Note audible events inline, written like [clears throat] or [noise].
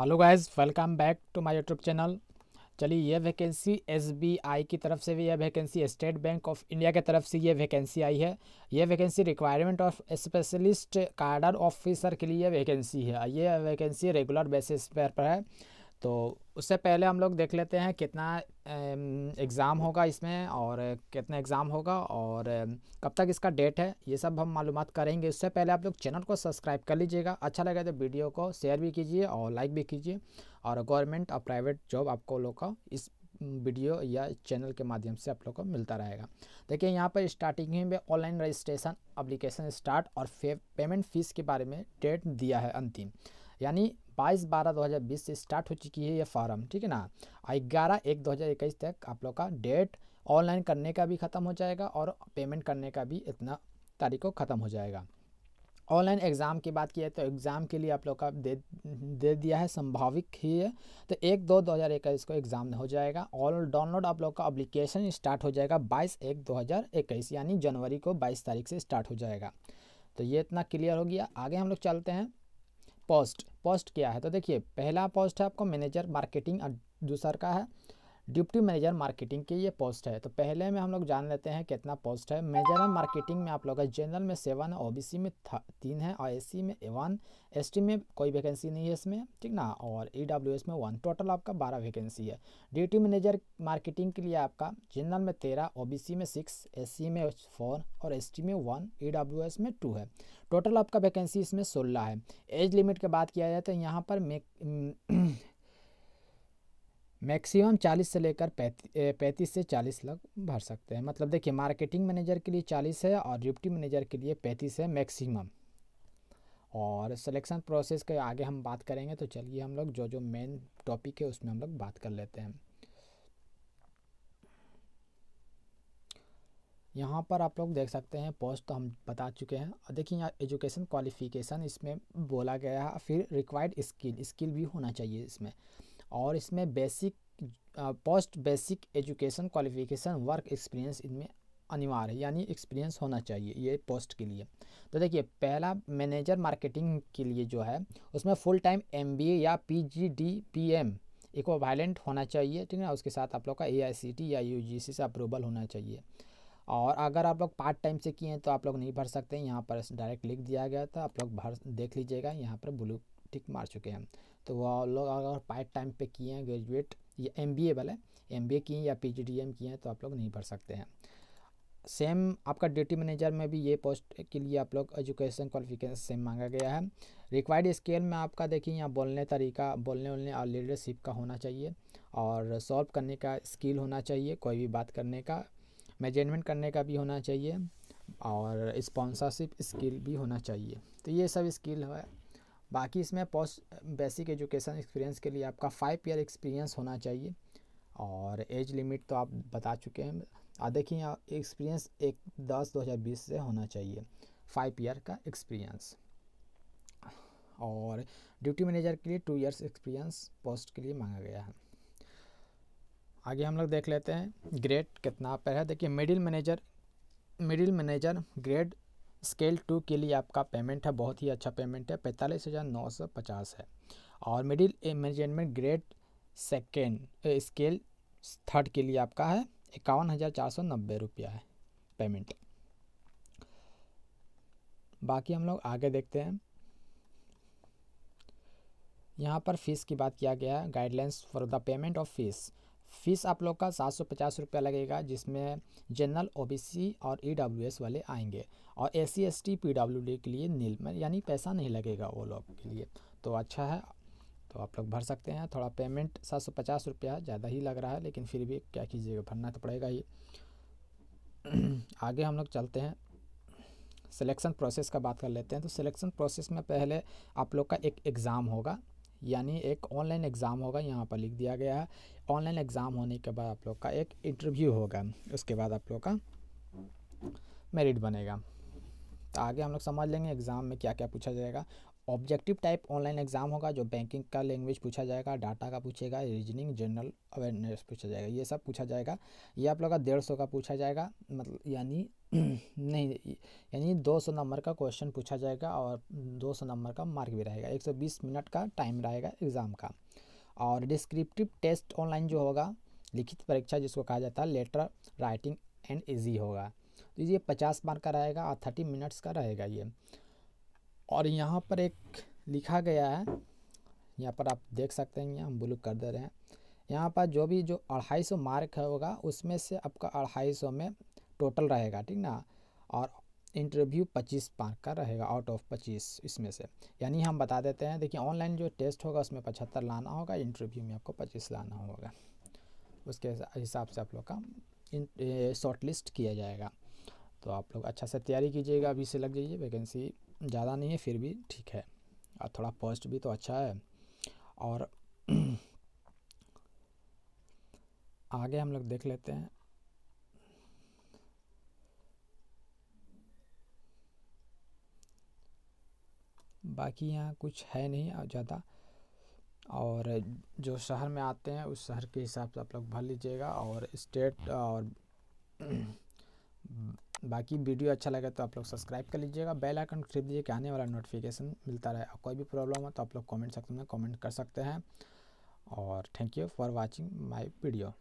hello guys welcome back to my YouTube channel चलिए यह vacancy SBI की तरफ से भी यह vacancy State Bank of India की तरफ से यह वैकेंसी आई है यह vacancy requirement of specialist cadre officer के लिए वैकेंसी है यह वैकेंसी रेगुलर बेसिस पर है तो उससे पहले हम लोग देख लेते हैं कितना एग्ज़ाम होगा इसमें और कितना एग्ज़ाम होगा और कब तक इसका डेट है ये सब हम मालूम करेंगे उससे पहले आप लोग चैनल को सब्सक्राइब कर लीजिएगा अच्छा लगे तो वीडियो को शेयर भी कीजिए और लाइक भी कीजिए और गवर्नमेंट और प्राइवेट जॉब आपको लोग का इस वीडियो या चैनल के माध्यम से आप लोग को मिलता रहेगा देखिए यहाँ पर स्टार्टिंग ही में ऑनलाइन रजिस्ट्रेशन अप्लीकेशन स्टार्ट और पेमेंट फीस के बारे में डेट दिया है अंतिम यानी बाईस बारह दो हज़ार बीस से स्टार्ट हो चुकी है ये फार्म ठीक है ना ग्यारह एक दो हज़ार इक्कीस तक आप लोग का डेट ऑनलाइन करने का भी ख़त्म हो जाएगा और पेमेंट करने का भी इतना तारीख को ख़त्म हो जाएगा ऑनलाइन एग्ज़ाम की बात की है तो एग्ज़ाम के लिए आप लोग का दे दे दिया है संभाविक ही है तो एक दो दो हज़ार इक्कीस को एग्ज़ाम हो जाएगा और डाउनलोड आप लोग का अप्लीकेशन स्टार्ट हो जाएगा बाईस एक दो हज़ार इक्कीस यानी जनवरी को बाईस तारीख से स्टार्ट हो जाएगा तो ये इतना क्लियर हो गया आगे हम लोग चलते हैं पोस्ट पोस्ट क्या है तो देखिए पहला पोस्ट है आपको मैनेजर मार्केटिंग और दूसर का है डिप्टी मैनेजर मार्केटिंग की ये पोस्ट है तो पहले में हम लोग जान लेते हैं कितना पोस्ट है मेजर मार्केटिंग में आप लोग का जनरल में सेवन है ओ में तीन है और एस में वन एस में कोई वैकेंसी नहीं है इसमें ठीक ना और ई e में वन टोटल आपका बारह वैकेंसी है ड्यूटी मैनेजर मार्केटिंग के लिए आपका जनरल में तेरह ओ में सिक्स एस में फोर और एस में वन ई e में टू है टोटल आपका वैकेंसी इसमें सोलह है एज लिमिट की बात किया जाए तो यहाँ पर मैक्सिमम 40 से लेकर पैंतीस से 40 लाख भर सकते हैं मतलब देखिए मार्केटिंग मैनेजर के लिए 40 है और डिप्टी मैनेजर के लिए 35 है मैक्सिमम और सिलेक्शन प्रोसेस के आगे हम बात करेंगे तो चलिए हम लोग जो जो मेन टॉपिक है उसमें हम लोग बात कर लेते हैं यहाँ पर आप लोग देख सकते हैं पोस्ट तो हम बता चुके हैं और देखिए यहाँ एजुकेशन क्वालिफिकेशन इसमें बोला गया है फिर रिक्वायर्ड स्किल स्किल भी होना चाहिए इसमें और इसमें basic post basic education qualification work experience इनमें अनिवार्य है यानी एक्सपीरियंस होना चाहिए ये पोस्ट के लिए तो देखिए पहला मैनेजर मार्केटिंग के लिए जो है उसमें फुल टाइम एम या P G D P M equivalent होना चाहिए ठीक है ना उसके साथ आप लोग का ए आई सी टी या यू जी सी से अप्रूवल होना चाहिए और अगर आप लोग पार्ट टाइम से किए हैं तो आप लोग नहीं भर सकते हैं यहाँ पर डायरेक्ट लिख दिया गया था आप लोग भर देख लीजिएगा यहाँ पर ब्लू टिक मार चुके हैं तो वह लोग अगर पार्ट टाइम पे किए हैं ग्रेजुएट या एम बी ए वाले एम बी ए किए या पी जी डी एम किए हैं तो आप लोग नहीं भर सकते हैं सेम आपका ड्यूटी मैनेजर में भी ये पोस्ट के लिए आप लोग एजुकेशन क्वालिफिकेशन सेम मांगा गया है रिक्वायर्ड स्केल में आपका देखिए यहाँ बोलने तरीका बोलने वोलने और लीडरशिप का होना चाहिए और सॉल्व करने का स्किल होना चाहिए कोई भी बात करने का मैनेजमेंट करने का भी होना चाहिए और स्पॉन्सरशिप स्किल भी होना चाहिए तो ये सब स्किल है बाकी इसमें पोस्ट बेसिक एजुकेशन एक्सपीरियंस के लिए आपका फाइव ईयर एक्सपीरियंस होना चाहिए और एज लिमिट तो आप बता चुके हैं और देखिए एक्सपीरियंस एक दस दो हज़ार बीस से होना चाहिए फाइव ईयर का एक्सपीरियंस और ड्यूटी मैनेजर के लिए टू ईयर्स एक्सपीरियंस पोस्ट के लिए मांगा गया है आगे हम लोग देख लेते हैं ग्रेड कितना पर है देखिए middle manager middle manager grade scale two के लिए आपका पेमेंट है बहुत ही अच्छा पेमेंट है पैंतालीस हज़ार नौ सौ पचास है और middle management grade second scale third के लिए आपका है इक्यावन हज़ार चार सौ नब्बे रुपया है पेमेंट बाकी हम लोग आगे देखते हैं यहाँ पर फ़ीस की बात किया गया है guidelines for the payment of fees fees आप लोग का सात सौ पचास रुपया लगेगा जिसमें जनरल ओबीसी और ईडब्ल्यूएस e वाले आएंगे और S C S T P W D के लिए नील में यानी पैसा नहीं लगेगा वो लोग के लिए तो अच्छा है तो आप लोग भर सकते हैं थोड़ा पेमेंट सात सौ पचास रुपया ज़्यादा ही लग रहा है लेकिन फिर भी क्या कीजिएगा भरना तो पड़ेगा ही [clears throat] आगे हम लोग चलते हैं सिलेक्शन प्रोसेस का बात कर लेते हैं तो सिलेक्शन प्रोसेस में पहले आप लोग का एक एग्ज़ाम होगा यानी एक ऑनलाइन एग्ज़ाम होगा यहाँ पर लिख दिया गया है ऑनलाइन एग्ज़ाम होने के बाद आप लोग का एक इंटरव्यू होगा उसके बाद आप लोग का मेरिट बनेगा तो आगे हम लोग समझ लेंगे एग्ज़ाम में क्या क्या पूछा जाएगा ऑब्जेक्टिव टाइप ऑनलाइन एग्जाम होगा जो बैंकिंग का लैंग्वेज पूछा जाएगा डाटा का पूछेगा रीजनिंग जनरल अवेयरनेस पूछा जाएगा ये सब पूछा जाएगा ये आप लोग का डेढ़ सौ का पूछा जाएगा मतलब यानी [clears throat] नहीं यानी दो सौ नंबर का क्वेश्चन पूछा जाएगा और दो सौ नंबर का मार्क भी रहेगा एक सौ बीस मिनट का टाइम रहेगा एग्ज़ाम का और डिस्क्रिप्टिव टेस्ट ऑनलाइन जो होगा लिखित परीक्षा जिसको कहा जाता है लेटर राइटिंग एंड ईजी होगा तो ये पचास मार्क का रहेगा और थर्टी मिनट्स का रहेगा ये और यहाँ पर एक लिखा गया है यहाँ पर आप देख सकते हैं हम ब्लू कर दे रहे हैं यहाँ पर जो भी जो अढ़ाई सौ मार्क होगा उसमें से आपका अढ़ाई सौ में टोटल रहेगा ठीक ना और इंटरव्यू पच्चीस मार्क का रहेगा आउट ऑफ पच्चीस इसमें से यानी हम बता देते हैं देखिए ऑनलाइन जो टेस्ट होगा उसमें पचहत्तर लाना होगा इंटरव्यू में आपको पच्चीस लाना होगा उसके हिसाब से आप लोग का शॉर्ट लिस्ट किया जाएगा तो आप लोग अच्छा से तैयारी कीजिएगा अभी से लग जाइए वैकेंसी ज़्यादा नहीं है फिर भी ठीक है और थोड़ा पॉस्ट भी तो अच्छा है और [clears throat] आगे हम लोग देख लेते हैं बाकी यहाँ कुछ है नहीं और ज़्यादा और जो शहर में आते हैं उस शहर के हिसाब से आप लोग भर लीजिएगा और स्टेट और [clears throat] बाकी वीडियो अच्छा लगे तो आप लोग सब्सक्राइब कर लीजिएगा बेल आइकन खरीद दीजिए कि आने वाला नोटिफिकेशन मिलता रहे और कोई भी प्रॉब्लम हो तो आप लोग कमेंट सेक्शन में कमेंट कर सकते हैं और thank you for watching my video